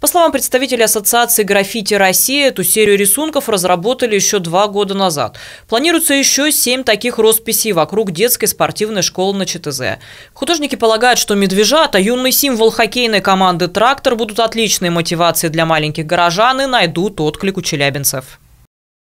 По словам представителей Ассоциации граффити России, эту серию рисунков разработали еще два года назад. Планируется еще семь таких росписей вокруг детской спортивной школы на ЧТЗ. Художники полагают, что медвежата, юный символ хоккейной команды «Трактор» будут отличной мотивацией для маленьких горожан и найдут отклик у челябинцев.